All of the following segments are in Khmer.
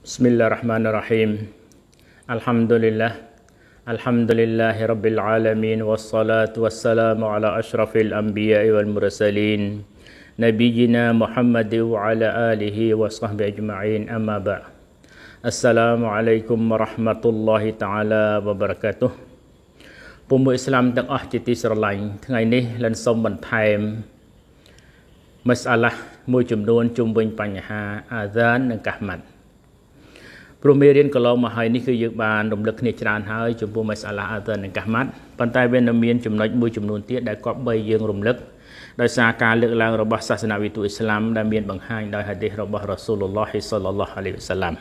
بسم الله الرحمن الرحيم الحمد لله الحمد لله رب العالمين والصلاة والسلام على أشرف الأنبياء والمرسلين نبينا محمد وعلى آله وصحبه أجمعين أما بعد السلام عليكم ورحمة الله تعالى وبركاته بوم إسلام تك أحد تيسر لين ngày nay lần sau mình thèm مسألة مو جمدون جمبين بانيها آذان نكحمد ព្រោះមេរៀនកន្លងមកហើយនេះគឺយើងបានរំលឹកគ្នាច្រើនហើយចំពោះមេសាឡាអាទិននិងកាសម៉ាត់ប៉ុន្តែវានៅមានចំណុចមួយចំនួនទៀតដែលគប្បីយើងរំលឹកដោយសារការលើកឡើងរបស់សាសនាវិទូអ៊ីស្លាមដែលមានបង្ហាញដោយហាឌីសរបស់រ៉ាស៊ូលឡោះសលឡោះអាឡៃវសាឡាម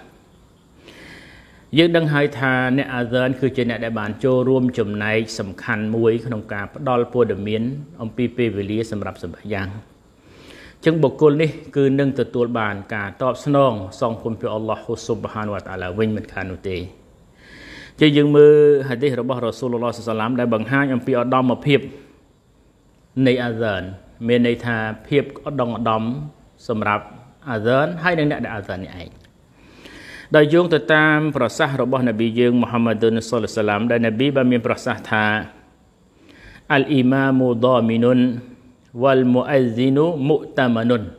យើងដឹងហើយថាអ្នកអាស៊ានគឺជាអ្នកដែលបានចូលរួមចំណែកសំខាន់មួយក្នុងការផ្ដល់ព័ត៌មានអំពីពេលវេលាសម្រាប់សម្ភាយ៉ាងចឹងបុគ្គលនេះគឺនឹងទទួលបាន ការតបស្នងសងគុណព្រះអល់ឡោះហ៊ូស៊ុបហានវតាឡាវិញមិនខាននោះទេជាយើងមើលហាឌីសរបស់រ៉ាស៊ូលឡោះសាឡាម ដែលបង្ហាញអំពីឧត្តមភាពនៃអាហ្សានមានន័យថាភាពឧត្តមឧត្តមសម្រាប់អាហ្សានហើយនិងអ្នកដែលអាហ្សាននេះឯងដោយយោងទៅតាម ប្រសាសន៍របស់នប៊ីយើងមូហាម៉ាឌុនសុលសាឡាម ដែលនប៊ីបានមានប្រសាសន៍ថាអលអ៊ីម៉ាមូដាមីនុន wal muazzinu mu'tamanun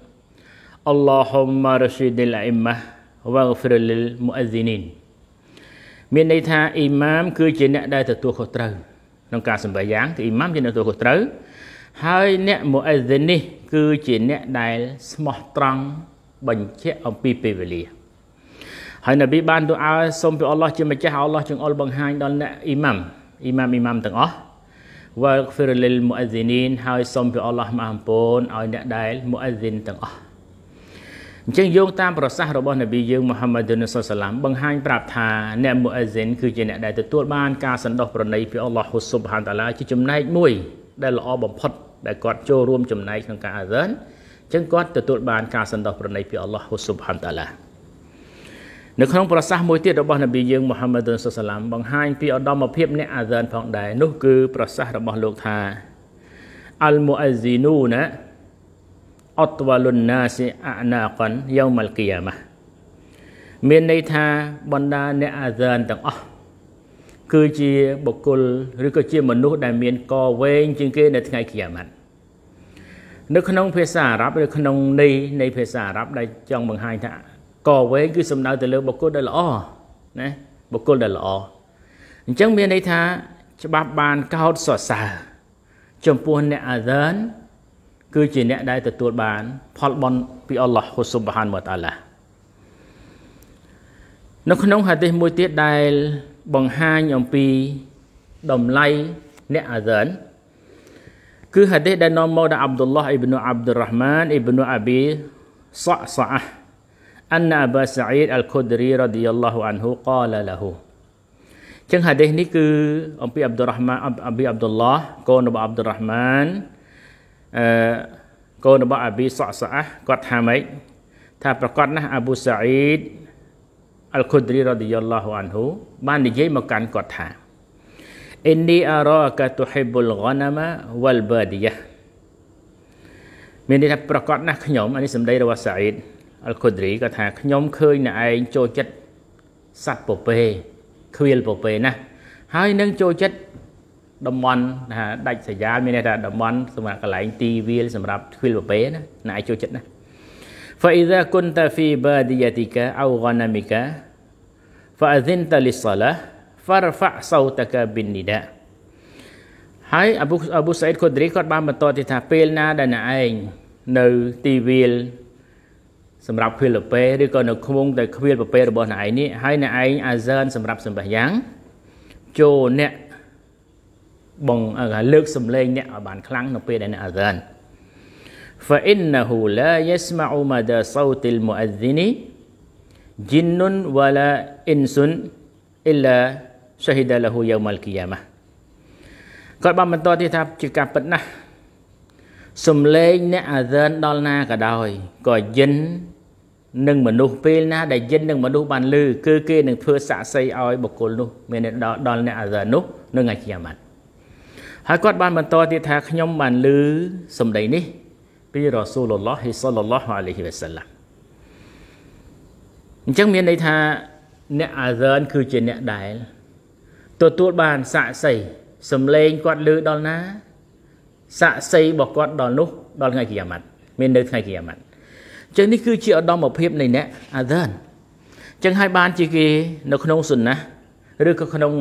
Allahumma rasyidil immah waghfir lil muazzinin មានន័យថាអ៊ីម៉ាមគឺជាអ្នកដែលទទួលខុសត្រូវក្នុងការសម្ដែងយ៉ាងគឺអ៊ីម៉ាមជាអ្នកទទួលខុសត្រូវហើយអ្នកមូអេសិននេះ គឺជាអ្នកដែលស្មោះត្រង់បញ្ជាក់អំពីពេលវេលាហើយនប៊ីបានទូអើសូមពីអល់ឡោះជាម្ចាស់អល់ឡោះចង្អុលបង្ហាញដល់អ្នកអ៊ីម៉ាំអ៊ីម៉ាំអ៊ីម៉ាំទាំងអស់វ៉ាហ្វីរលិលមូអ៊ីហ្ស៊ីនីនហើយសូមព្រះអល់ឡោះមហាអំពូនឲ្យអ្នកដែលមូអ៊ីហ្ស៊ីនទាំងអស់អញ្ចឹងយោងតាមប្រសាសន៍របស់នប៊ីយើងមូហាម៉ាត់ឌុនសុសឡាមបង្ហាញប្រាប់ថាអ្នកមូអ៊ីហ្ស៊ីនគឺជាអ្នកដែលទទួលបានការសន្តោសប្រណីពីអល់ឡោះហ៊ូស៊ុបហានតាឡាជាចំណែកមួយដែលល្អបំផុតដែលគាត់ចូលរួមចំណែកក្នុងការអាហ្សានអញ្ចឹងគាត់ទទួលបានការសន្តោសប្រណីពីអល់ឡោះហ៊ូស៊ុបហានតាឡានៅក្នុងប្រសាសន៍មួយទៀតរបស់នប៊ីយើងមូហាម៉ាឌុនសុសឡាមបង្ហាញពីឧត្តមភាពអ្នកអាហ្សានផងដែរនោះគឺប្រសាសន៍របស់លោកថាអលមូអាហ្ស៊ីនូណាអតវលុនណាសិអាណាកនយូមលគីយ៉ាម៉ាមានន័យថាបណ្ដាអ្នកអាហ្សានទាំងអស់គឺជាបុគ្គលឬក៏ជាមនុស្សដែលមានកវែងជាងគេ នៅថ្ងៃគីយ៉ាម៉ាត់នៅក្នុងភាសាអារ៉ាប់ឬក្នុងន័យនៃភាសាអារ៉ាប់ដែលចង់បង្ហាញថាកវែងគឺសំដៅទៅលើបុគ្គលដែលល្អណាបុគ្គលដែលល្អអញ្ចឹងមានន័យថា ច្បាប់បានកោតសរសើរចំពោះអ្នកអាដានគឺជាអ្នកដែលទទួលបាន ផលបន់ពីអល់ឡោះហ៊ូស៊ុបហានវតាឡានៅក្នុងហាឌីសមួយទៀតដែល បង្ហាញអំពីតម្លៃអ្នកអាដានគឺហាឌីសដែលនាំមកដោយអាប់ឌុលឡោះអ៊ីប្នូអាប់ឌុលរ៉ាហ្មានអ៊ីប្នូអាប៊ីសក់សអា أن أبا سعيد الكدري رضي الله عنه قال له ចឹងហាឌីសនេះគឺអំពីអាប់ឌុលរ៉ាហ្មាអាប៊ីអាប់ឌុលឡោះកូនរបស់អាប់ឌុលរ៉ាហ្មានអឺកូនរបស់អាប៊ីសក់សាអះគាត់ថាម៉េចថាប្រកាសណាស់អាប៊ូសាអ៊ីដអលខុឌរីរ៉ាឌីយ៉ាឡោះអានហ៊ូបាននិយាយមកកាន់គាត់ថាអ៊ីនីអារ៉ាកាទុហ៊ីបុលហ្គាណាម៉ាវលបាឌីយ៉ាមានន័យថាប្រកាសណាស់ខ្ញុំអានេះសម្ដីរបស់សាអ៊ីដអល់កូឌ្រីគាត់ថាខ្ញុំឃើញអ្នកឯងចូលចិត្តសត្វពពែខ្វៀលពពែណាហើយនឹងចូលចិត្តតំបន់ថាដាច់ស្រយាលមានន័យថាតំបន់សម្រាប់កន្លែងទីវាលសម្រាប់ខ្វៀលពពែណាអ្នកឯងចូលចិត្តណា فإذا كنت في باديتك أو غنمك فأذنت للصلاة فارفع صوتك بالنداء ហើយអប៊ូអប៊ូសអ៊ីដកូឌ្រីគាត់បានបន្តទៀតថាពេលណាដែលអ្នកឯងនៅទីវាលសម្រាប់ភីលីប៉េឬក៏នៅខ្មុំតែខ្វៀលប៉េរបស់អ្នកឯងនេះហើយអ្នកឯងអាស៊ើនសម្រាប់សម្បះយ៉ាងចូលអ្នកបងលើកសម្លេងអ្នកឲ្យបានខ្លាំងនៅពេលដែលអ្នកអាស៊ើន فإنه لا يسمع مدى صوت المؤذن جن ولا إنس إلا شهد له يوم القيامة គាត់បានបន្តទៀតថាជាការពិតណាស់សំលេងអ្នកអារ៉ិនដល់ណាក៏ដោយក៏យិននឹងមនុស្សពេលណាដែលយិននឹងមនុស្សបានលឺគឺគេនឹងធ្វើសាក់សីឲ្យបុគ្គលនោះមានដល់ដល់អ្នកអារ៉ិននោះនឹងអាជាមាត់ហើយគាត់បានបន្តទៀតថាខ្ញុំបានលឺសំដីនេះ ពីរ៉ាស៊ូលឡោះសល្លឡោះអាឡៃហ៊ីវ៉ាសាឡាំអញ្ចឹងមានន័យថាអ្នកអារ៉ិនគឺជាអ្នកដែល ទទួលបានសាក់សីសំលេងគាត់លឺដល់ណាស័ក្តិសិទ្ធិរបស់គាត់ដល់នោះដល់ថ្ងៃគិយាម៉ាត់មាននៅថ្ងៃគិយាម៉ាត់អញ្ចឹងនេះគឺជាឧត្តមភាពនៃអ្នកអាដានអញ្ចឹងហើយបានជាគេនៅក្នុងសុណាឬក៏ក្នុង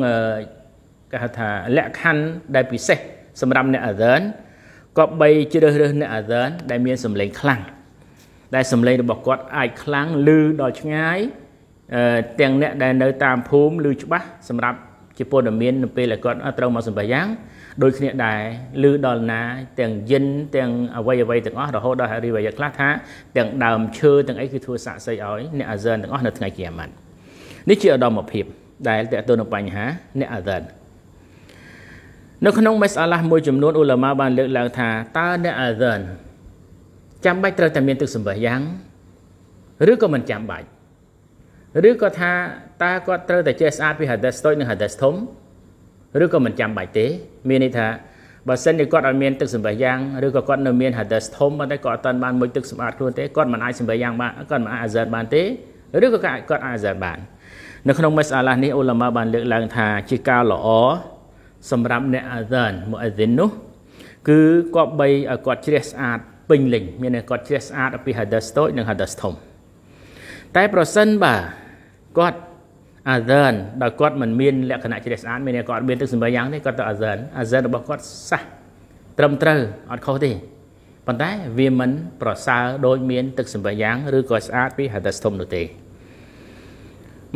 គេហៅថាលក្ខខណ្ឌដែលពិសេសសម្រាប់អ្នកអាដានក៏បីជ្រើសរើសអ្នកអាដានដែលមានសម្លេងខ្លាំងដែលសម្លេងរបស់គាត់អាចខ្លាំងឮដល់ឆ្ងាយទាំងអ្នកដែលនៅតាមភូមិឬច្បាស់សម្រាប់ជាពលរដ្ឋមាននៅពេលដែលគាត់ត្រូវមកសម្ភាយ៉ាងដូចគ្នាដែរឬដល់ណា ទាំងយិនទាំងអវ័យអវ័យទាំងអស់រហូតដល់ហរិវយៈខ្លះថាទាំងដើមឈើទាំងអីគឺធ្វើស័ក្តិសិទ្ធិឲ្យអ្នកអាស៊ានទាំងអស់នៅថ្ងៃគិមាត់នេះជាឧត្តមភាពដែលតើទៅនឹងបញ្ហាអ្នកអាស៊ាននៅក្នុងមេសអាឡាស់មួយចំនួនអ៊ូឡាម៉ាបានលើកឡើងថាតើអ្នកអាស៊ានចាំបាច់ត្រូវតែមានទឹកសម្បះយ៉ាងឬក៏មិនចាំបាច់ឬក៏ថាតើគាត់ត្រូវតែចេះស្អាតពីហាដេសតូចនិងហាដេសធំឬក៏មិនចាំបាច់ទេ មានន័យថាបើសិនជាគាត់អត់មានទឹកសម្បិះយ៉ាងឬក៏គាត់នៅមាន hadith ធំប៉ុន្តែគាត់អត់ទាន់បានមួយទឹកសម្អាតខ្លួនទេគាត់មិនអាចសម្បិះយ៉ាងបានគាត់មិនអាចអាហ្សានបានទេឬក៏គាត់អាចអាហ្សានបាននៅក្នុងមិសអាឡានេះអ៊ុលម៉ាបានលើកឡើង ថាជាការល្អសម្រាប់អ្នកអាហ្សានមុអ៊ីឌីននោះគឺគាត់បីឲ្យគាត់ជ្រះស្អាតពេញលេញមានគាត់ជ្រះស្អាតពី hadith តូចនិង hadith ធំតែប្រសិនបើគាត់ azan ដោយគាត់មិនមានលក្ខណៈជ្រះស្អាតមានគាត់អត់មានទឹកសម្បើយ៉ាងទេគាត់ទៅ azan azan របស់គាត់សះត្រឹមត្រូវអត់ខុសទេប៉ុន្តែវាមិនប្រសើរដោយមាន ទឹកសម្បើយ៉ាង ឬក៏ស្អាតពីហាដាសធំនោះទេ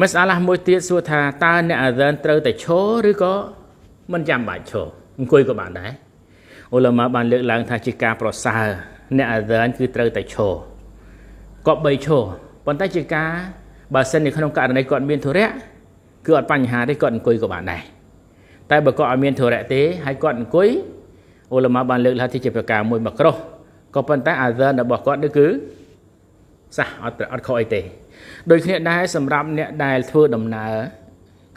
មិសអាឡាស់មួយទៀតសួរថាតើអ្នកអាសានត្រូវតែឈរឬក៏មិនចាំបាច់ឈរអង្គុយក៏បានដែរអ៊ូឡាម៉ាបានលើកឡើងថាជាការ ប្រសើរអ្នកអាសានគឺត្រូវតែឈរក៏បីឈរប៉ុន្តែជាការបើសិននៅក្នុងករណីគាត់មានធុរៈគឺអត់បញ្ហាទេគាត់អង្គុយក៏បានដែរតែបើគាត់អត់មានធុរៈទេហើយគាត់អង្គុយអ៊ុលម៉ាបានលើកឡើងថាជាប្រការមួយមកក្រោះក៏ប៉ុន្តែអាសានរបស់គាត់នេះគឺសះអត់អត់ខុសអីទេដូចគ្នាដែរសម្រាប់អ្នកដែលធ្វើដំណើរ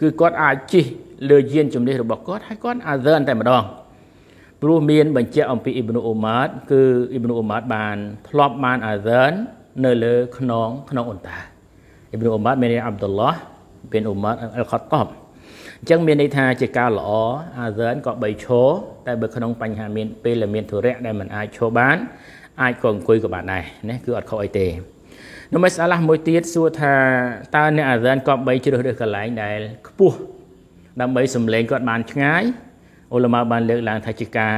គឺគាត់អាចជិះលើយានជំនិះរបស់គាត់ហើយគាត់អាសានតែម្ដងព្រោះមាន បញ្ជាក់អំពីអ៊ីប្នូអ៊ូម៉ាតគឺអ៊ីប្នូអ៊ូម៉ាតបានធ្លាប់បានអាសាននៅលើខ្នងក្នុងអ៊ុនតាអ៊ីប្នុអ៊ុម៉ាត់មានន័យអាប់ឌុលឡោះប៊ីនអ៊ុម៉ាត់អលខតតបអញ្ចឹងមានន័យថាជាការល្អអាហ្សានក៏បីឈរតែបើក្នុងបញ្ហាមានពេលដែលមានធុរៈដែលមិនអាចឈរបានអាចក៏អង្គុយក៏បានដែរណាគឺអត់ខុសអីទេនៅមិសាឡាមួយទៀតសួរថាតើអ្នកអាហ្សានក៏បីជ្រើសរើសកន្លែងដែលខ្ពស់ដើម្បីសំឡេងគាត់បានឆ្ងាយអ៊ុលម៉ាបានលើកឡើងថាជាការ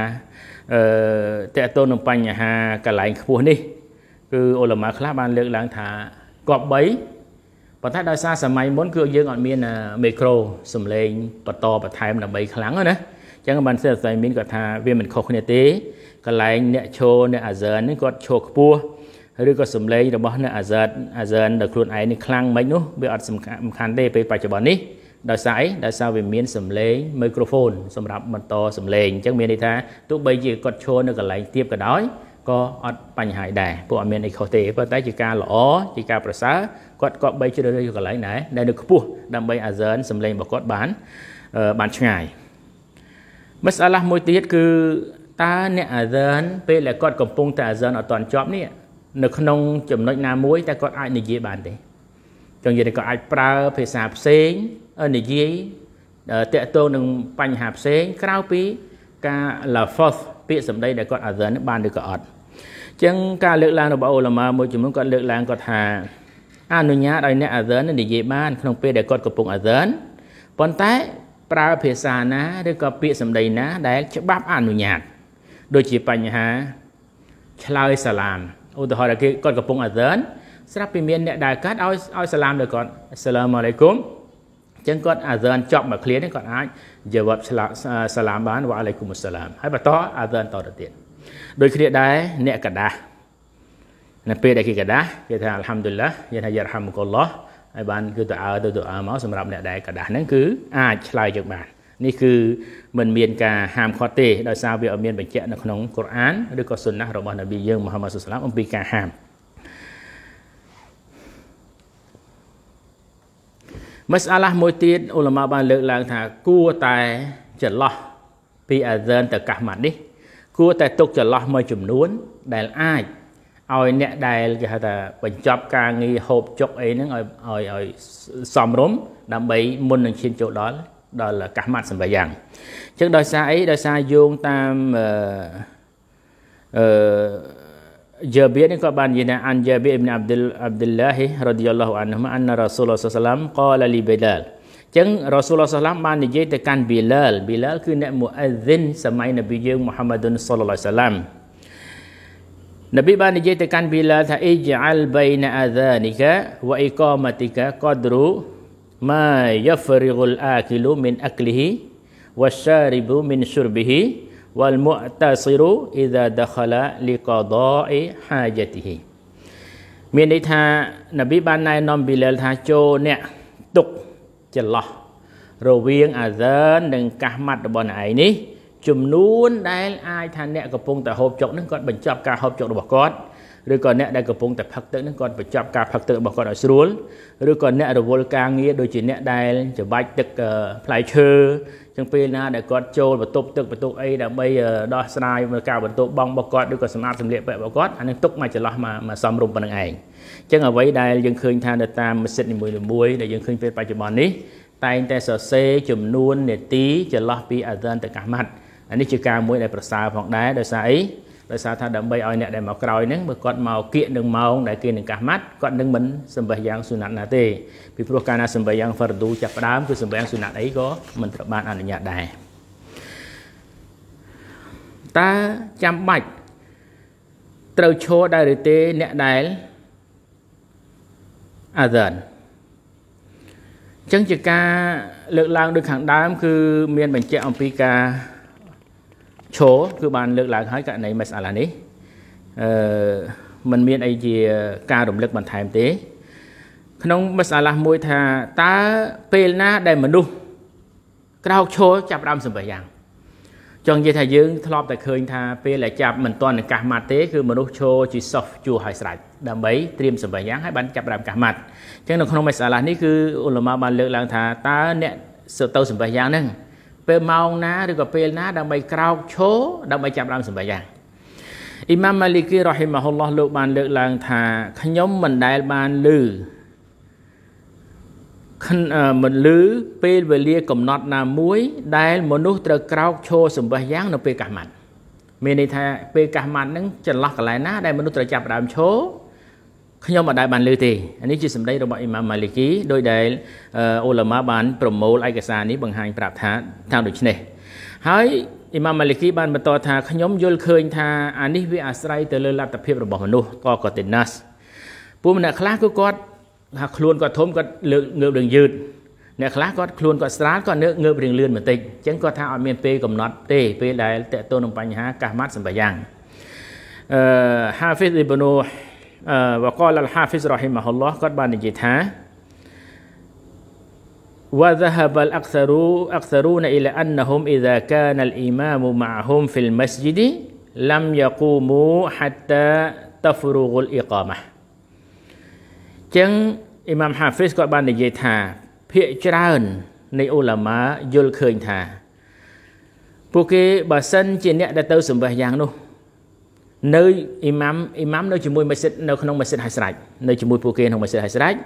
អឺតកតូននឹងបញ្ហាកន្លែងខ្ពស់នេះ គឺអ៊ុលម៉ាខ្លះបាន លើកឡើងថាគប្បីប៉ុន្តែដោយសារសម័យមុនគឺយើងអត់មានមីក្រូសំឡេងបន្តបន្ថែមដើម្បីខ្លាំងណាអញ្ចឹងបានសិស្សតែមានគាត់ថាវាមិនខុសគ្នាទេកន្លែងអ្នកឈរអ្នកអាសែនហ្នឹងគាត់ឈរខ្ពស់ឬក៏សំឡេងរបស់អ្នកអាសែនអាសែនដល់ខ្លួនឯងនេះខ្លាំងមិននោះវាអត់សំខាន់ទេពេលបច្ចុប្បន្ននេះដោយសារអីដោយសារវាមានសំឡេងមីក្រូហ្វូនសម្រាប់បន្តសំឡេងអញ្ចឹងមានន័យថាទោះបីជាគាត់ឈរនៅកន្លែងទាបក៏ដោយក៏អត់បញ្ហាដែរពួកអត់មានអីខុសទេប៉ុន្តែជាការល្អជាការប្រសើរគាត់ក៏បី ជ្រើសរើសយកកន្លែងដែរដែលនៅខ្ពស់ដើម្បីអាស៊ាន សម្លេងរបស់គាត់បានបានឆ្ងាយមិសអាឡាស់មួយទៀតគឺតើអ្នកអាស៊ានពេលដែលគាត់កំពុងតែអាស៊ានអត់ទាន់ជាប់នេះនៅក្នុងចំណុចណាមួយតើគាត់អាចនិយាយបានទេចង់និយាយថាគាត់អាចប្រើភាសាផ្សេងនិយាយតកតងនឹងបញ្ហាផ្សេង ក្រៅពី ការ lafaz ពាក្យសម្ដីដែលគាត់អាស៊ានបានឬក៏អត់ចឹងការលើកឡើងរបស់អូឡាម៉ាមួយចំនួនគាត់លើកឡើងគាត់ថាអនុញ្ញាតឲ្យអ្នកអាស៊ាននិយាយបាន ក្នុង ពេលដែលគាត់កំពុងអាស៊ានប៉ុន្តែ ប្រើភាសាណាឬក៏ពាក្យសម្ដីណា ដែល ច្បាប់អនុញ្ញាតដូចជាបញ្ហាឆ្លើយសាឡាមឧទាហរណ៍គេគាត់កំពុងអាស៊ានស្រាប់ពីមានអ្នកដើរកាត់ឲ្យឲ្យសាឡាមដល់គាត់អស្សឡាមអាឡៃគុំអញ្ចឹងគាត់អាស៊ានចប់មកឃ្លានេះគាត់អាច jawab សាឡាមបានវ៉ាអាឡៃគុំអស្សឡាមហើយបន្តអាស៊ានតទៅទៀតដូចគ្នាដែរអ្នកកដាស់នៅពេលដែលគេកដាស់គេថាអัลฮัมឌុលឡាយេថាយារហាមុកុលឡោះហើយបានគឺតើអើទៅទៅអើមកសម្រាប់អ្នកដែលកដាស់ហ្នឹងគឺអាចឆ្លើយយើងបាននេះគឺមិនមានការហាមឃាត់ទេ ដោយសារវាអត់មានបញ្ជាក់នៅក្នុងកូរ៉ានឬក៏សុនណះរបស់នប៊ីយើងមូហាម៉ាត់សុសឡាមអំពីការហាមមសអាឡាមួយទៀតអ៊ុលម៉ាបាន លើកឡើងថាគួរតែចន្លោះពីអាហ្សើនទៅកាសម៉ាត់នេះគួរតែទុកចន្លោះមួយចំនួន ដែលអាចឲ្យអ្នកដែលគេហៅថា បញ្ចប់ការងារហូបចុកអីហ្នឹងឲ្យឲ្យឲ្យសំរុំដើម្បីមុននឹងឈានចូលដល់ដល់កាសម៉ាត់សម្បាយ៉ាងអញ្ចឹងដោយសារអីដោយសារយោងតាមអឺយ៉ាបៀនេះក៏បាននិយាយថាអានយ៉ាបៀអ៊ីប៊ីនអាប់ឌុលអាប់ឌុលឡាហ៊ីរ៉ាឌីយ៉ាឡោះអានហ៊ូមអានរ៉ាស៊ូលឡោះសាឡាមកាឡាលីបិដាល់ចឹងរ៉ាស៊ូលឡោះសាឡាមបាននិយាយទៅកាន់ប៊ីឡាលប៊ីឡាលគឺអ្នកមូអ៊ិឌិនសម័យនប៊ីយើងមូហាម៉ាឌុនសុលឡោះសាឡាមនប៊ីបាននិយាយទៅកាន់ប៊ីឡាលថាអ៊ីជអលបៃណអាហ្សានិកាវ៉ៃកោម៉ាទីកាកដរូម៉ាយាហ្វរីហ្គុលអាគីលូមីនអាក់លីហ៊ីវ៉ាសារីបូមីនស៊ូរប៊ីហ៊ីវ៉ាលមូតាស៊ីរូអ៊ីហ្សាដខឡាលីកោដោអ៊ីហាជាទីហ៊ីមានន័យថានប៊ីបានណែនាំប៊ីឡាលថាចូលអ្នកទុក្ខចន្លោះរវាងអាសើននិងកាសម៉ាត់របស់អ្នកឯងនេះចំនួនដែលអាចថាអ្នកកំពុងតែហូបចុកនឹងគាត់បញ្ចប់ការហូបចុករបស់គាត់ឬក៏អ្នកដែលកំពុងតែផឹកទឹកនឹងគាត់បញ្ចប់ការផឹកទឹករបស់គាត់ឲ្យស្រួលឬក៏អ្នករវល់ការងារដូចជាអ្នកដែល ច្បាច់ទឹកផ្លែឈើចឹងពេលណាដែលគាត់ចូលបន្ទប់ទឹកបន្ទប់អីដើម្បីដោះស្រាយមើលការបន្ទប់បងរបស់គាត់ឬក៏សម្អាតសម្លៀកបំពាក់របស់គាត់អានឹងទុកមកចន្លោះមកសំរុំប៉ុណ្្នឹងឯងចឹងអ្វីដែលយើងឃើញថានៅតាមមស្ជីតនីមួយៗដែលយើងឃើញពេលបច្ចុប្បន្ននេះតែងតែសរសេរចំនួននាទីចន្លោះពីអាដានទៅកាសម៉ាត់អានេះជាការមួយដែលប្រសើរផងដែរដោយសារអីដោយសារថាដើម្បីឲ្យអ្នកដែលមកក្រោយហ្នឹងបើគាត់មកគៀកនឹងម៉ោងដែលគេនឹងកាសម៉ាត់គាត់នឹងមិនសម្បិះយ៉ាងសុណាត់ណាទេពីព្រោះកាលណាសម្បិះយ៉ាងហ្វរឌូចាប់ផ្ដើមគឺសម្បិះយ៉ាងសុណាត់អីក៏មិនត្រូវបានអនុញ្ញាតដែរតើចាំបាច់ត្រូវឈរដែរឬទេអ្នកដែលអាដានចឹងជាការ លើកឡើងដូចខាងដើម គឺមានបញ្ជាក់អំពីការឈរគឺបានលើកឡើងហើយករណីមសាឡានេះអឺมันមានអីជា ការរំលឹកបន្ថែមទេ ក្នុងមសាឡាមួយថាតើពេលណាដែលមនុស្សក្រោកឈរចាប់ដើមសម្បិយ៉ាងចង់និយាយថាយើងធ្លាប់តែឃើញថាពេលដែលចាប់មិនទាន់នឹងកាសម៉ាត់ទេគឺមនុស្សឈរជីសោះជួហើយស្រេចដើម្បីត្រៀមសម្បែងយ៉ាងហើយបានចាប់បានកាសម៉ាត់អញ្ចឹងនៅក្នុងមេសាឡានេះគឺអ៊ុលម៉ាបាន លើកឡើងថាតើអ្នកទៅសម្បែងយ៉ាងហ្នឹងពេលម៉ោងណាឬក៏ពេលណាដើម្បីក្រោកឈរដើម្បីចាប់បានសម្បែងយ៉ាងអ៊ីម៉ាមម៉ាលីគីរ៉ហ៊ីម៉ាហ៊ុលឡោះលោកបានលើកឡើងថាខ្ញុំមិនដែលបានឮមិនលឺពេលវេលាកំណត់ណាមួយដែលមនុស្សត្រូវក្រោកឈរសម្បះយ៉ាង នៅពេលកាសម៉ាត់មានន័យថាពេលកាសម៉ាត់ហ្នឹងចន្លោះកន្លែងណា ដែលមនុស្សត្រូវចាប់ដើមឈរខ្ញុំអត់ដែលបានលើទេនេះជាសម្ដីរបស់អ៊ីម៉ាមម៉ាលីគីដោយដែលអូឡាម៉ាបាន ប្រមូលឯកសារនេះបង្ហាញប្រាប់ថាថាដូច្នេះ ហើយអ៊ីម៉ាមម៉ាលីគីបានបន្តថាខ្ញុំ យល់ឃើញថាអានេះវាអាស្រ័យទៅលើលទ្ធភាពរបស់មនុស្សក៏កតេណាស់ពួកម្នាក់ខ្លះគឺគាត់ថាខ្លួនគាត់ធំគាត់លើកងើបរឿងយឺតអ្នកខ្លះគាត់ខ្លួនគាត់ស្រាលគាត់ងើបរឿងលឿនបន្តិចអញ្ចឹងគាត់ថាអត់មានពេលកំណត់ទេពេលដែលតកតូននឹងបញ្ហាកាសម៉ាត់សម្បាយ៉ាងអឺ Hafiz Ibn អឺ وقال الحافظ رحمه الله គាត់បាននិយាយថា وذهب الأكثر أكثرون إلى أنهم إذا كان الإمام معهم في المسجد لم يقوموا حتى تفرغ الإقامة ចឹងអ៊ីម៉ាមហាហ្វីសគាត់បាននិយាយថា ភាកច្រើន នៃអ៊ូឡាម៉ាយល់ឃើញថា ពួកគេបើសិន ជាអ្នកដែលទៅសម្វះយ៉ាងនោះ នៅអ៊ីម៉ាមអ៊ីម៉ាមនៅជាមួយមស្ជីតនៅក្នុងមស្ជីតហៃស្រាច់នៅជាមួយពួកគេក្នុងមស្ជីតហៃស្រាច់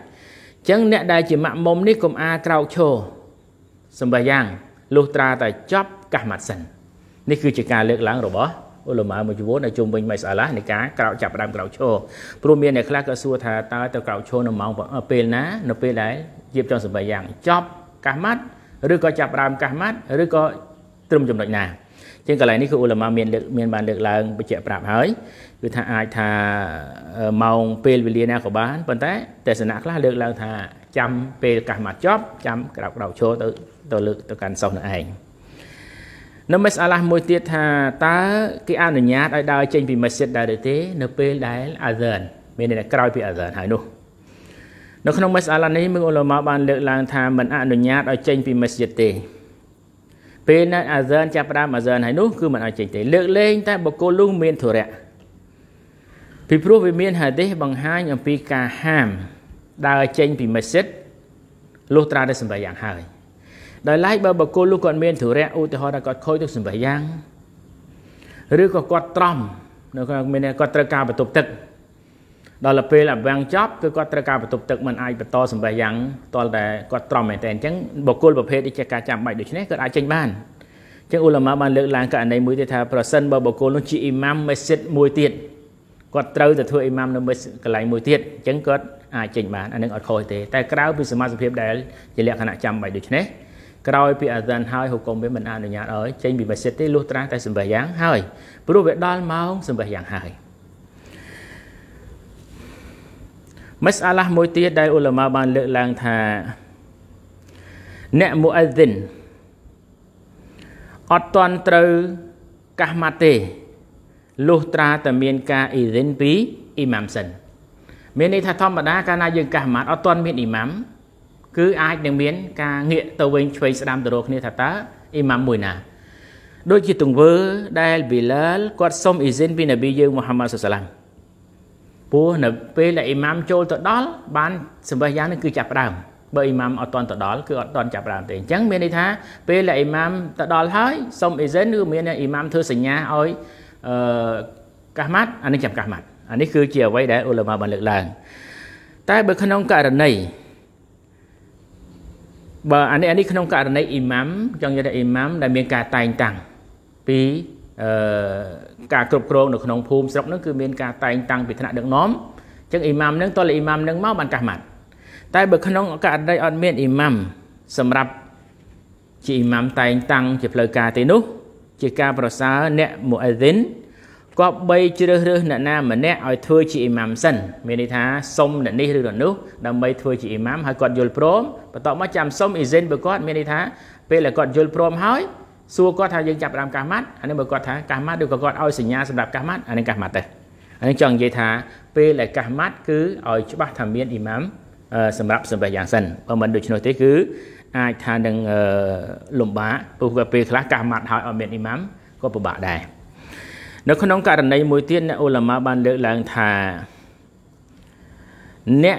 អញ្ចឹងអ្នកដែលជាម៉ាក់មុំនេះកុំអាក្រោកឈរសម្បះយ៉ាងលុះត្រាតែចប់កាសម៉ាត់សិននេះគឺជាការលើកឡើងរបស់អ៊ុលម៉ាមួយចំនួនដែលជុំវិញមិនស្អាឡានៃការក្រោកចាប់ដើមក្រោកឈរព្រោះមានអ្នកខ្លះក៏សួរថាតើទៅក្រោកឈរនៅម៉ោងពេលណានៅពេលដែលយាបចង់សម្បែងយ៉ាងចប់កាសម៉ាត់ឬក៏ចាប់ដើមកាសម៉ាត់ឬក៏ត្រឹមចំណុចណាជាងកន្លែងនេះគឺអ៊ុលម៉ាមានលើកមានបានលើកឡើងបញ្ជាក់ប្រាប់ហើយគឺថាអាចថាម៉ោងពេលវេលាណាក៏បានប៉ុន្តែទស្សនៈខ្លះលើកឡើងថាចាំពេលកាសម៉ាត់ចប់ចាំក្រោកក្រោកឈរទៅទៅលើកទៅកាន់សោះនឹងឯងនៅមិសអាឡាស់មួយទៀតថាតើគេអនុញ្ញាតឲ្យដើរចេញពីមិសសិតដែរឬទេនៅពេលដែលអាហ្សើនមានន័យថាក្រោយពីអាហ្សើនហើយនោះនៅក្នុងមិសអាឡានេះមើលអ៊ូឡាម៉ាបានលើកឡើងថាមិនអនុញ្ញាតឲ្យចេញពីមិសសិតទេពេលណាអាហ្សើនចាប់ផ្ដើមអាហ្សើនហើយនោះគឺមិនឲ្យចេញទេលើកលែងតែបុគ្គលនោះមានធុរៈពីព្រោះវាមានហាឌីសបង្ហាញអំពីការហាមដើរចេញពីមិសសិតលុះត្រាតែសម្រាប់យ៉ាងហើយដោយឡែកបើបុគ្គលនោះគាត់មានធុរៈឧទាហរណ៍ថាគាត់ខូចទឹកសម្ភារយ៉ាងឬក៏គាត់ត្រំនៅក្នុងមានគាត់ត្រូវការបន្ទប់ទឹកដល់ទៅពេលអាវាំងចប់គឺគាត់ត្រូវការបន្ទប់ទឹកมันអាចបន្តសម្ភារយ៉ាងតលតែគាត់ត្រំមែនតើអញ្ចឹងបុគ្គលប្រភេទនេះជាការចាំបាច់ដូច្នេះគាត់អាចចេញបានអញ្ចឹងឧលមាបានលើកឡើងករណីមួយទៀតថាប្រសិនបើបុគ្គលនោះជាអ៊ីម៉ាមមេសិតមួយទៀតគាត់ត្រូវទៅធ្វើអ៊ីម៉ាមនៅមេសិតកន្លែងមួយទៀតអញ្ចឹងគាត់អាចចេញបានអានឹងអត់ខុសទេតែក្រៅពីសមាជិកភាពដែលជាលក្ខណៈចាំបាច់ដូច្នេះក្រោយពីអាដានហើយហុកុំវាមិនអនុញ្ញាតឲ្យចេញពីម៉ាស៊ីតទេលុះត្រាតែសម្បះយ៉ាងហើយ ព្រោះវាដល់ម៉ោងសម្បះយ៉ាងហើយមិសអាឡាស់មួយទៀតដែលអ៊ុលម៉ាបាន លើកឡើងថាអ្នកមូអ៊ីឌិនអត់តន់ត្រូវកាសម៉ាត់ទេលុះត្រាតែមានការអ៊ីឌិនពីអ៊ីម៉ាំសិនមានន័យថាធម្មតាកាលណាយើងកាសម៉ាត់អត់តន់មានអ៊ីម៉ាំគឺអាចនឹងមានការងាកទៅវិញឆ្វេងស្ដាំទៅរកគ្នា ថាតើអ៊ីម៉ាំមួយណា ដូចជាទង្វើដែលប៊ីឡាលគាត់សុំអ៊ីសិនពីនប៊ីយើងមូហាម៉ាត់សុសឡាំព្រោះនៅពេលដែលអ៊ីម៉ាំចូលទៅដល់ បានសម្បះយ៉ាងនេះគឺចាប់ផ្ដើមបើអ៊ីម៉ាំអត់តន់ទៅដល់គឺអត់តន់ចាប់ផ្ដើមទេអញ្ចឹងមានន័យថាពេលដែលអ៊ីម៉ាំទៅដល់ហើយសុំអ៊ីសិនគឺមានអ៊ីម៉ាំធ្វើសញ្ញាឲ្យអឺកាសម៉ាត់អានេះចាប់កាសម៉ាត់អានេះគឺជាអ្វីដែលអ៊ុលម៉ាបានលើកឡើង តែបើក្នុងករណីបើអានេះអានេះក្នុងករណីអ៊ីម៉ាំចង់និយាយថាអ៊ីម៉ាំដែលមានការតែងតាំងពីអឺការគ្រប់គ្រងនៅក្នុងភូមិស្រុកហ្នឹងគឺមានការតែងតាំងពីថ្នាក់ដឹកនាំអញ្ចឹងអ៊ីម៉ាំហ្នឹងតលអ៊ីម៉ាំហ្នឹងមកបានកាសម៉ាត់តែបើក្នុងករណីអត់មានអ៊ីម៉ាំសម្រាប់ជាអ៊ីម៉ាំតែងតាំងជាផ្លូវការទេនោះ ជាការប្រសើរអ្នកមូអ៊ីឌីនគប្បីជ្រើសរើសអ្នកណា ម្នាក់ឲ្យធ្វើជាអ៊ីម៉ាំសិនមានន័យថាសុំអ្នកនេះឬអ្នកនោះដើម្បីធ្វើជាអ៊ីម៉ាំហើយគាត់យល់ព្រមបន្ទាប់មកចាំសុំអ៊ីសិនបើគាត់មានន័យថាពេលដែលគាត់យល់ព្រមហើយសួរគាត់ថាយើងចាប់ដើមកាសម៉ាត់អានេះបើគាត់ថាកាសម៉ាត់ឬក៏គាត់ឲ្យសញ្ញាសម្រាប់កាសម៉ាត់អានេះកាសម៉ាត់ទេអានេះចង់និយាយថាពេលដែលកាសម៉ាត់គឺឲ្យច្បាស់ថាមានអ៊ីម៉ាំសម្រាប់សម្រាប់យ៉ាងសិនបើមិនដូច្នោះទេគឺអាចថានឹងលំបាកព្រោះពេលខ្លះកាសម៉ាត់ហើយអត់មានអ៊ីម៉ាំក៏ពិបាកដែរនៅក្នុងករណីមួយទៀតអ្នកអ៊ូឡាម៉ាបានលើកឡើងថាអ្នក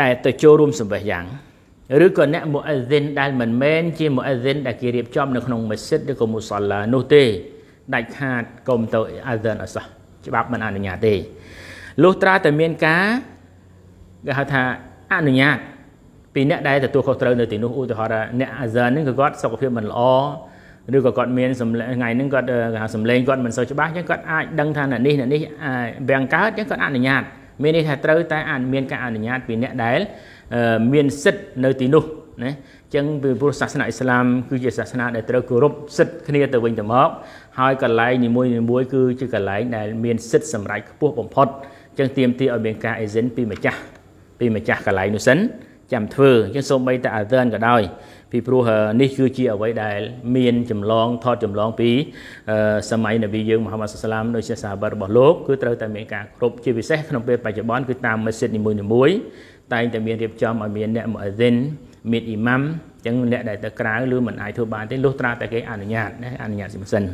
ដែលទៅចូលរួមសម្ភាសយ៉ាងឬក៏អ្នកមូអ៊ីហ្សិនដែលមិនមែនជាមូអ៊ីហ្សិនដែលគេរៀបចំ នៅក្នុង មស្ជីតឬក៏មូសាឡានោះទេដាច់ខាតកុំទៅអ៊ីហ្សិនអសោះច្បាប់មិនអនុញ្ញាតទេលុះត្រាតែមានការគេហៅថាអនុញ្ញាតពីអ្នកដែលទទួលខុសត្រូវនៅទីនោះឧទាហរណ៍អ្នកអាហ្សិនហ្នឹងក៏គាត់សុខភាពមិនល្អឬក៏គាត់មានសម្លេងថ្ងៃហ្នឹងគាត់សម្លេងគាត់មិនសូវច្បាស់ចឹងគាត់អាចដឹងថាអ្នកនេះអ្នកនេះវាងកើតចឹងគាត់អនុញ្ញាតមានន័យថាត្រូវតែអាចមានការអនុញ្ញាតពីអ្នកដែល មានសិទ្ធនៅទីនោះណាចឹងពីព្រោះសាសនាអ៊ីស្លាមគឺជាសាសនាដែលត្រូវគោរពសិទ្ធគ្នាទៅវិញទៅមកហើយកលែងនីមួយនីមួយ គឺជាកលែងដែលមានសិទ្ធសម្រេចខ្ពស់បំផុតចឹងទាមទារឲ្យមានការអេសិនពីម្ចាស់ពីម្ចាស់កលែងនោះសិនចាំធ្វើអញ្ចឹងសូម្បីតែអាស៊ានក៏ដោយពីព្រោះនេះគឺជាអ្វីដែល មានចម្លងថតចម្លងពី សម័យនប៊ីយើងមហាម៉ាត់សាឡាមដូចជាសាហាបារបស់លោកគឺត្រូវតែ មានការគ្រប់ជាពិសេសក្នុងពេលបច្ចុប្បន្នគឺតាមមស្ជីតនីមួយៗតែងតែមានរៀបចំឲ្យមានអ្នកមុអ៊ីហ្សិនមានអ៊ីម៉ាំអញ្ចឹងអ្នកដែលទៅក្រៅឬមិនអាចធ្វើបានទេលុះត្រាតែគេអនុញ្ញាតណាអនុញ្ញាតសិមសិន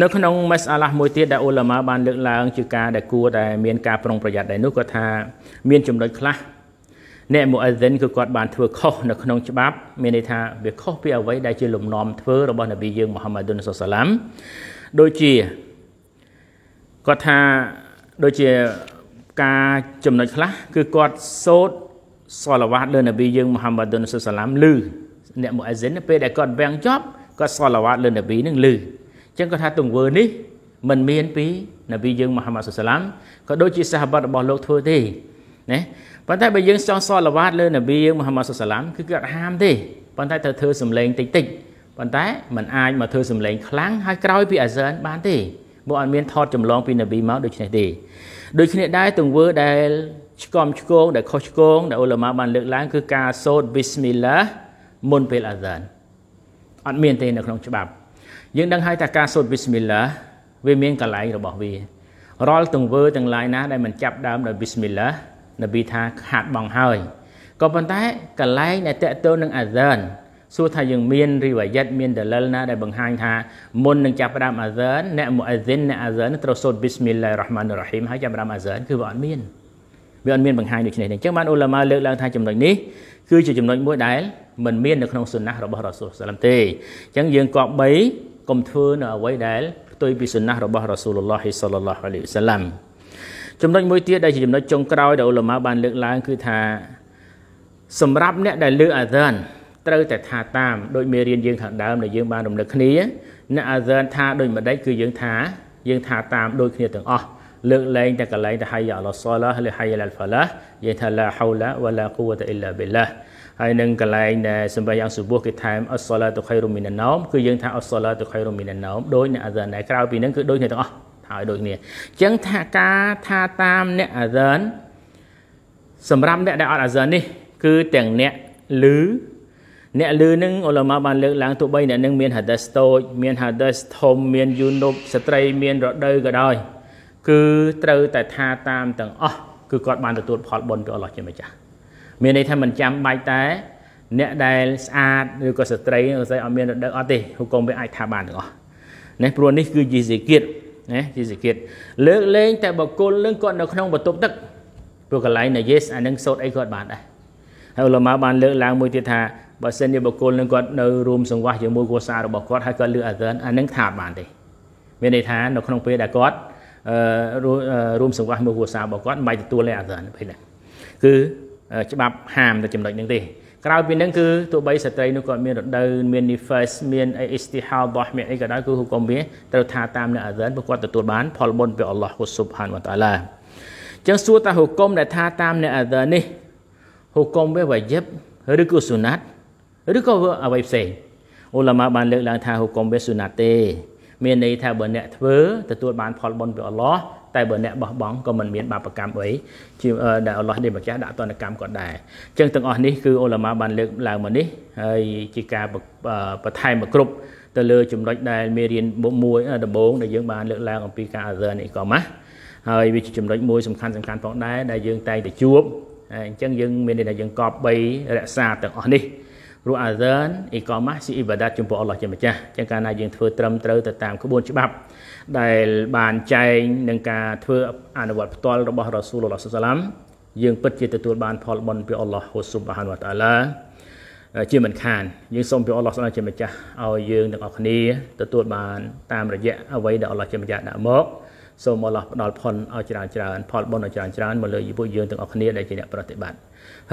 នៅក្នុងមេសអាឡាស់មួយទៀតដែលអ៊ូឡាម៉ាបានលើកឡើងជាការដែលគួរដែលមានការប្រុងប្រយ័ត្នដែរនោះគាត់ថា មានចំណុចខ្លះអ្នកមូអេសិនគឺគាត់បានធ្វើខុសនៅក្នុងច្បាប់ មានន័យថាវាខុសពីអ្វីដែលជាលំនាំធ្វើរបស់នប៊ីយើងមូហាម៉ាឌុនសុសឡាមដូចជាគាត់ថាដូចជាការចំណុចខ្លះគឺគាត់សូត្រសលវ៉ាតលើនប៊ីយើងមូហាម៉ាឌុនសុសឡាមឮអ្នកមូអេសិនពេលដែលគាត់វាំងចប់គាត់សលវ៉ាតលើនប៊ីនឹងឮចឹងគាត់ថាទង្វើនេះមិនមានពីនប៊ីយើងមូហាម៉ាត់សុសឡាមក៏ដូចជាសាហាបតរបស់លោកធ្វើទេណាប៉ុន្តែបើយើងចង់សលវ៉ាតលើនប៊ីយើងមូហាម៉ាត់សុសឡាមគឺគាត់ហាមទេប៉ុន្តែត្រូវធ្វើសំឡេងតិចតិចប៉ុន្តែมันអាចមកធ្វើសំឡេងខ្លាំងហើយក្រោយ ពីអាស៊ានបានទេមកអត់មាន ថតចម្លងពីនប៊ីមកដូចនេះទេដូចគ្នាដែរទង្វើដែលឆ្កំឆ្គងដែលខុសឆ្គងដែលអ៊ុលម៉ាបានលើកឡើងគឺការសូត្រប៊ីស្មិលឡាមុនពេលអាស៊ានអត់មានទេនៅក្នុងច្បាប់យើងដឹងហើយថាការសូត្រប៊ីស្មិលឡាវាមានកលែងរបស់វារាល់ទង្វើទាំងឡាយណា ដែលមិនចាប់ដើមដោយប៊ីស្មិលឡានប៊ីថាខាត់បងហើយក៏ប៉ុន្តែកលែងដែលតកតូននឹងអាហ្សានសួរថាយើងមានរីវ៉ាយ៉ាត់មានដលលណាដែលបង្ហាញថាមុននឹងចាប់ផ្ដើមអាហ្សានអ្នកមូអាហ្សិនអ្នកអាហ្សានត្រូវសូត្រប៊ីស្មិលឡាហ៍រ៉ាហ្មាន់រ៉ាហ៊ីមហើយចាប់ផ្ដើមអាហ្សានគឺវាអត់មានវាអត់មានបង្ហាញដូចនេះទេអញ្ចឹងបានអ៊ុលាម៉ាលើកឡើងថាចំណុចនេះគឺជាចំណុចមួយដែលមិនមាននៅក្នុងសុណារបស់រ៉ាស៊ូលសាឡាមទេអញ្ចឹងយើងគប្បីកុំធ្វើនៅអ្វីដែលផ្ទុយពីសុណាស់របស់រ៉ាស៊ូលឡោះសល្លឡោះអាឡៃសាឡាំចំណុចមួយទៀតដែលជាចំណុចចុងក្រោយដែលឧលាម៉ាបានលើកឡើងគឺថាសម្រាប់អ្នកដែលលើអាសានត្រូវតែថាតាមដោយមេរៀនយើងខាងដើមដែលយើងបានរំលឹកគ្នាអ្នកអាសានថាដោយម្ដេចគឺយើងថា យើងថាតាមដូចគ្នាទាំងអស់លើកលែងតែកន្លែងតែហៃយ៉ាអល់ឡោះសឡាហ៍ឬហៃយ៉ាលហ្វាឡាយើងថាឡាហៅឡាវ៉ាឡាគូវ៉ាតាអ៊ីឡាប៊ីឡាហ៍ហើយនឹងកន្លែងដែលសម្រាប់យ៉ាងសុបោះគេថែមអសឡាតុខៃរុមីណាណោមគឺយើងថាអសឡាតុខៃរុមីណាណោមដោយអ្នកអាហ្សានដែរក្រៅពីនឹងគឺដូចគ្នាទាំងអស់ហើយដូចគ្នាអញ្ចឹងថាការថាតាមអ្នកអាហ្សានសម្រាប់អ្នកដែលអត់អាហ្សាននេះគឺទាំងអ្នកឮអ្នកលឺនឹងអ៊ុលាម៉ាបានលើកឡើងទោះបីអ្នកនឹងមានហាដេសតូចមានហាដេសធំមានយូនូបស្ត្រីមានរដូវក៏ដោយគឺត្រូវតែថាតាមទាំងអស់គឺគាត់បានទទួលផលបុណ្យពីអល់ឡោះជាម្ចាស់មានន័យថាមិនចាំបាច់តែអ្នកដែលស្អាតឬក៏ស្ត្រីឬស្អីអត់មានរដូវអត់ទេហុកុំវាអាចថាបានទាំងអស់ណាព្រោះនេះគឺជាសេគៀតណាជាសេគៀតលើកលែងតែបកគលនឹងគាត់នៅក្នុងបន្ទប់ទឹកព្រោះកន្លែងណាយេសអានឹងសូត្រអីគាត់បានដែរហើយឧឡាម៉ាបានលើកឡើងមួយទៀតថាបើសិនជាបកគលនឹងគាត់នៅរួមសង្វាស់ជាមួយគ្រួសាររបស់គាត់ហើយគាត់លឺអាសនអានឹងថាបានទេមានន័យថា នៅក្នុងពេលដែលគាត់អឺរួមសង្វាស់មួយគ្រួសាររបស់គាត់មិនបាច់ទទួលឯអាសនពេលហ្នឹងគឺច្បាប់ហាមទៅចំណុចហ្នឹងទេក្រៅពីហ្នឹងគឺទោះបីស្ត្រីនោះគាត់មានរដូវមាន nifas មានអី istihal របស់មានអីក៏ដោយគឺហុកុំវាត្រូវថាតាមអ្នកអាហ្សានព្រោះគាត់ទទួលបានផលបុណ្យពីអល់ឡោះគូស៊ុបហានវតាឡាចឹងសួរតាហុកុំដែលថាតាមអ្នកអាហ្សាននេះហុកុំវាវ៉ាយិបឬក៏សុណាត់ឬក៏អ្វីផ្សេងអ៊ូឡាម៉ាបានលើកឡើងថាហុកុំវាសុណាត់ទេមានន័យថាបើអ្នកធ្វើទទួលបាន ផលបុណ្យពីអល់ឡោះតែបើអ្នកបោះបង់ក៏មិនមានបាបកម្មអីជាដែលអល់ឡោះទេម្ចាស់ដាក់ទណ្ឌកម្មក៏ដែរអញ្ចឹងទាំងអស់នេះគឺអ៊ុលម៉ាបានលើកឡើងមកនេះហើយជាការបន្ថែមមកគ្រប់ ទៅលើចំណុចដែលមេរៀនមួយដំបូងដែលយើងបានលើកឡើងអំពីការអឺនេះក៏មកហើយវាជាចំណុចមួយសំខាន់សំខាន់ផងដែរដែលយើងតែងតែជួបអញ្ចឹងយើងមានន័យថាយើងកប់3រក្សាទាំងអស់នេះព្រោះអាហ្សានអ៊ីកម៉ាស់ជាអ៊ីបាដាតចំពោះអល់ឡោះជាម្ចាស់ចឹងកាលណាយើងធ្វើត្រឹមត្រូវទៅតាមក្បួនច្បាប់ ដែលបានចែងនឹងការធ្វើ អនុវត្តផ្ទាល់របស់រ៉ាស៊ូលឡោះសាឡាមយើងពិតជាទទួលបានផលបុណ្យពីអល់ឡោះហ៊ូស៊ុបហានវតាឡាជាមិនខាន យើងសូមពីអល់ឡោះស្នើជាម្ចាស់ឲ្យយើងទាំងអស់គ្នាទទួលបានតាមរយៈអ្វីដែលអល់ឡោះជាម្ចាស់ដាក់មកសូមមកឡោះផ្ដល់ផលឲ្យច្រើនច្រើនផលបុណ្យឲ្យច្រើនច្រើនមកលើយពុយើងទាំងអស់គ្នាដែលជាអ្នកប្រតិបត្តិ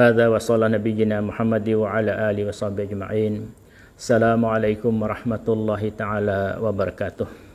هذا وصلى نبينا محمد وعلى اله وصحبه اجمعين السلام عليكم ورحمه الله تعالى وبركاته